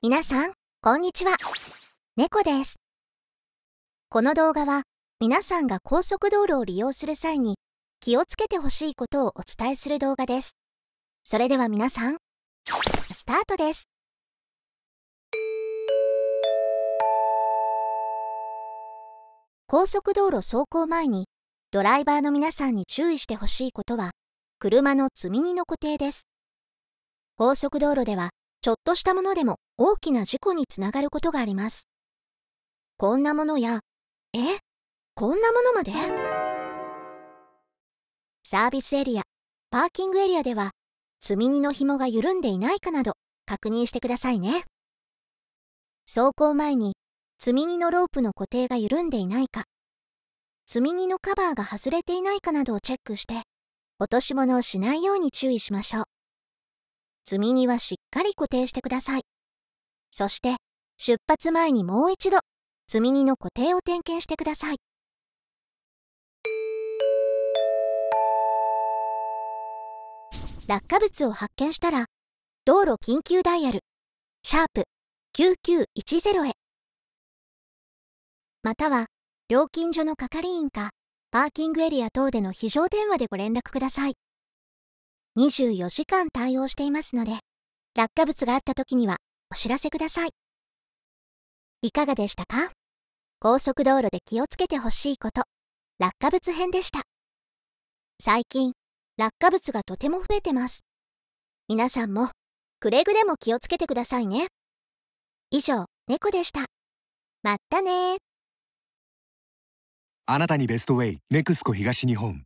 皆さん、こんにちは。猫です。この動画は、皆さんが高速道路を利用する際に気をつけてほしいことをお伝えする動画です。それでは皆さん、スタートです。高速道路走行前に、ドライバーの皆さんに注意してほしいことは、車の積み荷の固定です。高速道路では、ちょっとしたものでも大きな事故につながることがあります。こんなものや、えこんなものまでサービスエリア、パーキングエリアでは、積み荷の紐が緩んでいないかなど確認してくださいね。走行前に、積み荷のロープの固定が緩んでいないか、積み荷のカバーが外れていないかなどをチェックして、落とし物をしないように注意しましょう。積み荷はしっかり固定してください。そして、出発前にもう一度、積み荷の固定を点検してください。落下物を発見したら、道路緊急ダイヤル、シャープ9910へ。または、料金所の係員か、パーキングエリア等での非常電話でご連絡ください。24時間対応していますので、落下物があった時にはお知らせください。いかがでしたか高速道路で気をつけてほしいこと、落下物編でした。最近、落下物がとても増えてます。皆さんも、くれぐれも気をつけてくださいね。以上、猫でした。まったねあなたにベストウェイ、ネクスコ東日本。